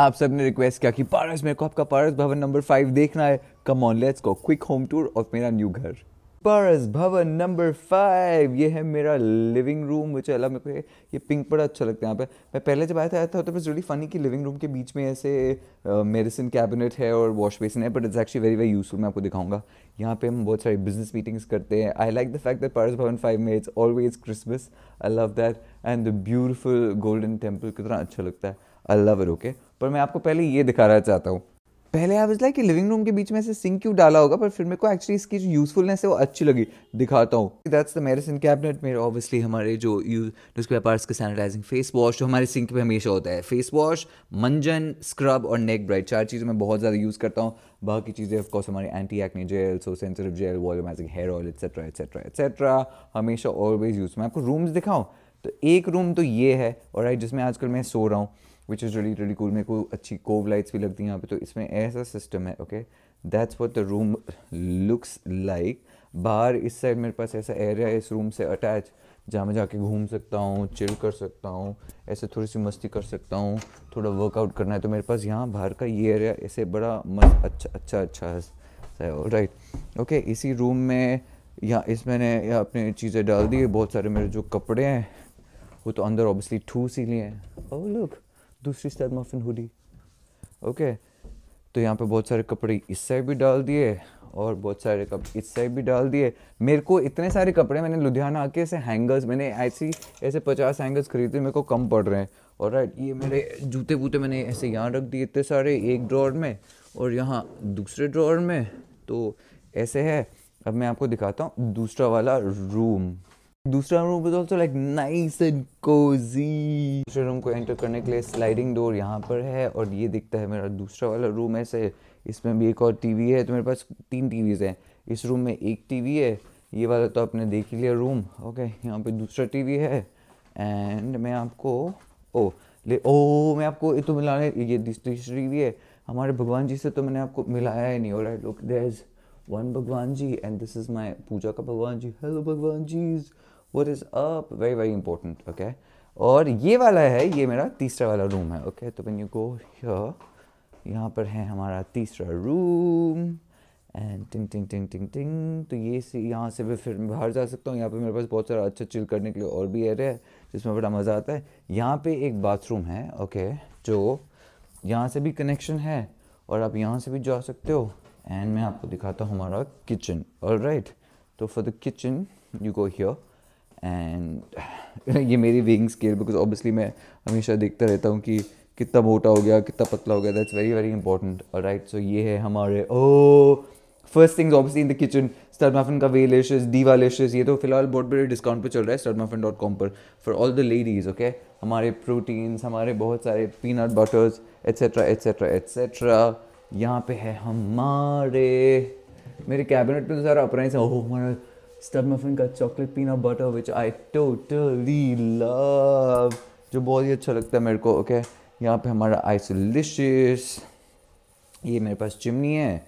आप सब ने रिक्वेस्ट किया कि पारस मेरे को आपका पारस भवन नंबर फाइव देखना है come on let's go quick home tour of मेरा न्यू घर पारस भवन नंबर फाइव ये है मेरा लिविंग रूम मुझे अलग मेरे को ये पिंक बड़ा अच्छा लगता है यहाँ पे मैं पहले जब आया था आया था तो रियली फनी कि लिविंग रूम के बीच में ऐसे मेडिसिन कैबिनेट है और वॉश बेसिन है but it's actually very very useful मैं आपको दिखाऊंगा यहाँ पे हम बहुत सारी बिजनेस मीटिंग्स करते हैं I like the fact that Paras Bhavan five में it's always Christmas I love that and the beautiful golden temple कितना अच्छा लगता है आई लव इट ओके पर मैं आपको पहले ये दिखाना चाहता हूँ पहले आप इसलिए कि लिविंग रूम के बीच में से सिंक क्यों डाला होगा पर फिर मेरे को एक्चुअली इसकी जो यूजफुलनेस है वो अच्छी लगी दिखाता हूँ दैट्स द मेडिसिन कैबिनेट मेरे ऑब्वियसली हमारे जो यूज उसके व्यापार के सैनिटाइजिंग फेस वॉश जो हमारे सिंक पे हमेशा होता है फेस वॉश मंजन स्क्रब और नेक ब्राइट चार चीज़ें मैं बहुत ज़्यादा यूज़ करता हूँ बाकी चीज़ें ऑफकोर्स हमारे anti acne gel so sensitive gel volumizing hair oil etcetera etcetera etcetera हमेशा ऑलवेज यूज़ मैं आपको रूम्स दिखाऊँ तो एक रूम तो ये है और जिसमें आजकल मैं सो रहा हूँ which is really really cool मेरे को अच्छी कोव लाइट्स भी लगती हैं यहाँ पे तो इसमें ऐसा सिस्टम है okay that's what the room looks like बाहर इस साइड मेरे पास ऐसा एरिया है इस रूम से अटैच जहाँ मैं जाके घूम सकता हूँ चिल कर सकता हूँ ऐसे थोड़ी सी मस्ती कर सकता हूँ थोड़ा वर्कआउट करना है तो मेरे पास यहाँ बाहर का ये एरिया ऐसे बड़ा मस्त अच्छा अच्छा अच्छा है राइट ओके इसी रूम में यहाँ इस मैंने अपने चीज़ें डाल दी बहुत सारे मेरे जो कपड़े हैं वो तो अंदर ऑब्वियसली ठूस ही लिए हैं ओह oh, लुक दूसरी साइड मफिन हुडी ओके तो यहाँ पे बहुत सारे कपड़े इस साइड भी डाल दिए और बहुत सारे कप इस साइड भी डाल दिए मेरे को इतने सारे कपड़े मैंने लुधियाना आके ऐसे हैंगर्स मैंने ऐसी ऐसे पचास हैंगर्स खरीदे मेरे को कम पड़ रहे हैं और राइट ये मेरे जूते वूते मैंने ऐसे यहाँ रख दिए इतने सारे एक ड्रॉर में और यहाँ दूसरे ड्रॉर में तो ऐसे है अब मैं आपको दिखाता हूँ दूसरा वाला रूम दूसरा room is also like nice and cozy दूसरे रूम को एंटर करने के लिए स्लाइडिंग डोर यहाँ पर है और ये दिखता है मेरा दूसरा वाला रूम ऐसे इसमें भी एक और टीवी है तो मेरे पास तीन टीवीज़ हैं इस रूम में एक टीवी है ये वाला तो आपने देख लिया रूम ओके यहाँ पे दूसरा टीवी है एंड मैं आपको ओ ले ओ मैं आपको ये तो मिलाने ये तीसरी भी है हमारे भगवान जी से तो मैंने आपको मिलाया ही नहीं और look there is one bhagwan ji and this is my puja का भगवान जी हेलो भगवान जी what is up very very important okay और ये वाला है ये मेरा तीसरा वाला रूम है ओके तो व्हेन यू गो हियर यहाँ पर है हमारा तीसरा रूम एंड टिंग टिंग टिंग टिंग टिंग तो ये से यहाँ से भी फिर बाहर जा सकता हूँ यहाँ पे मेरे पास बहुत सारा अच्छा चिल करने के लिए और भी एरिया है जिसमें बड़ा मज़ा आता है यहाँ पे एक बाथरूम है ओके जो यहाँ से भी कनेक्शन है और आप यहाँ से भी जा सकते हो एंड मैं आपको दिखाता हूँ हमारा किचन और राइट तो for the kitchen you go here and ये मेरी वेइंग स्केल बिकॉज ऑब्वियसली मैं हमेशा देखता रहता हूँ कि कितना मोटा हो गया कितना पतला हो गया दैट्स वेरी वेरी इंपॉर्टेंट और राइट सो ये है हमारे oh first things obviously in the kitchen Star Muffin का वे लेशेज दीवा लेशेज ये तो फिलहाल बहुत बड़े डिस्काउंट पर चल रहा है स्टार मफिन डॉट कॉम पर for all the ladies okay हमारे प्रोटीन्स हमारे बहुत सारे peanut butters etcetera etcetera etcetera यहाँ पे है हमारे मेरे कैबिनेट में तो सारा अपराइज है ओह oh, हमारा स्टब मफिन का chocolate peanut butter which I totally love जो बहुत ही अच्छा लगता है मेरे को ओके okay? यहाँ पे हमारा आइसोलिशियस ये मेरे पास चिमनी है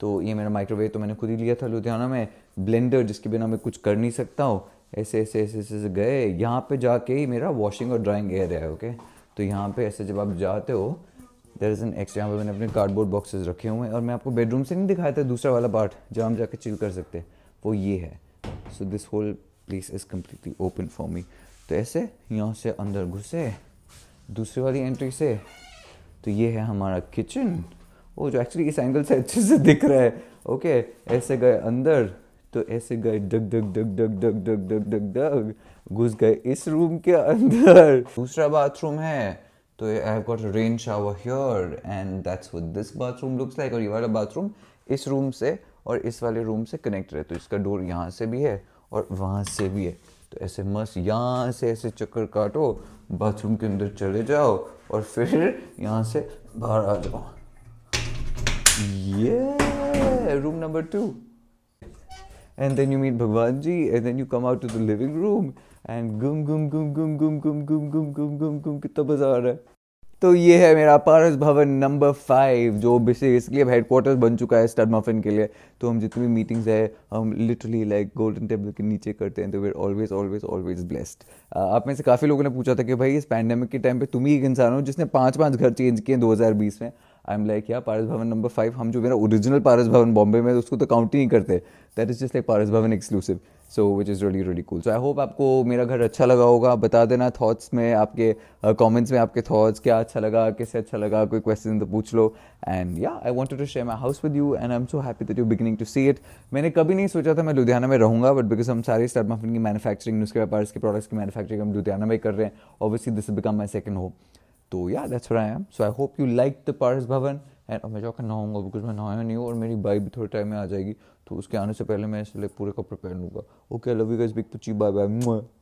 तो ये मेरा माइक्रोवेव तो मैंने खुद ही लिया था लुधियाना में ब्लेंडर जिसके बिना मैं कुछ कर नहीं सकता हूँ ऐसे ऐसे ऐसे ऐसे गए यहाँ पे जाके ही मेरा वॉशिंग और ड्राइंग एयर है ओके तो यहाँ पे ऐसे जब आप जाते हो देर इज़ एन एक्स्ट्रा यहाँ पे मैंने अपने कार्डबोर्ड बॉक्सेस रखे हुए हैं और मैं आपको बेडरूम से नहीं दिखाया था दूसरा वाला पार्ट जहाँ हम जाके चिल कर सकते वो ये है so this whole place is completely open for me तो ऐसे यहाँ से अंदर घुसे दूसरी वाली एंट्री से तो ये है हमारा किचन वो जो एक्चुअली इस एंगल से अच्छे से दिख रहा है ओके ऐसे गए अंदर तो ऐसे गए डग डग डग डग डग डग डग डग डग घुस गए इस रूम के अंदर दूसरा बाथरूम है तो I have got rain shower here and that's what this bathroom looks like और ये वाला बाथरूम इस रूम से और इस वाले रूम से कनेक्ट रहे तो इसका डोर यहाँ से भी है और वहाँ से भी है तो ऐसे मस्त यहाँ से ऐसे चक्कर काटो बाथरूम के अंदर चले जाओ और फिर यहाँ से बाहर आ जाओ ये room number two and then you meet bhagwan ji and then you come out to the living room and गुम गुम गुम गुम गुम गुम गुम गुम गुम गुम कितना मज़ा आ रहा है तो ये है मेरा पारस भवन नंबर फाइव जो बेसिकली अब हेडक्वार्टर्स बन चुका है स्टड मफिन के लिए तो हम जितनी भी मीटिंग्स है हम लिटरली लाइक गोल्डन टेबल के नीचे करते हैं तो we're always always always blessed आप में से काफ़ी लोगों ने पूछा था कि भाई इस पैंडेमिक के टाइम पे तुम ही एक इंसान हो जिसने पाँच पाँच घर चेंज किए दो हज़ार बीस में आई एम लाइक या पारस भवन नंबर फाइव हम जो मेरा ओरिजिनल पारस भवन बॉम्बे में उसको तो काउंट ही नहीं करते that is just like Paras Bhavan exclusive so which is really really cool so I hope आपको मेरा घर अच्छा लगा होगा बता देना थाट्स में आपके कॉमेंट्स uh, में आपके थाट्स क्या अच्छा लगा कैसे अच्छा लगा कोई क्वेश्चन तो पूछ लो and yeah I want to share my house with you and I am so happy that you beginning to see it मैंने कभी नहीं सोचा था मैं लुधियाना में रहूँगा बट बिकॉज हम सारे स्टार्ट मफिन की मैनुफैक्चरिंग उसके व्यापार के प्रोडक्ट्स की मैनुफैक्चरिंग हम लुधियाना में कर रहे हैं obviously this become my second home तो yeah that's I am so I hope you like the Paras Bhavan and और मैं जाकर नहाऊंगा बिकॉज मैं नहाया नहीं हूँ और मेरी बाइक भी थोड़े टाइम में आ जाएगी तो उसके आने से पहले मैं इसलिए पूरे कपड़े पहन लूँगा okay love you guys big puchi bye bye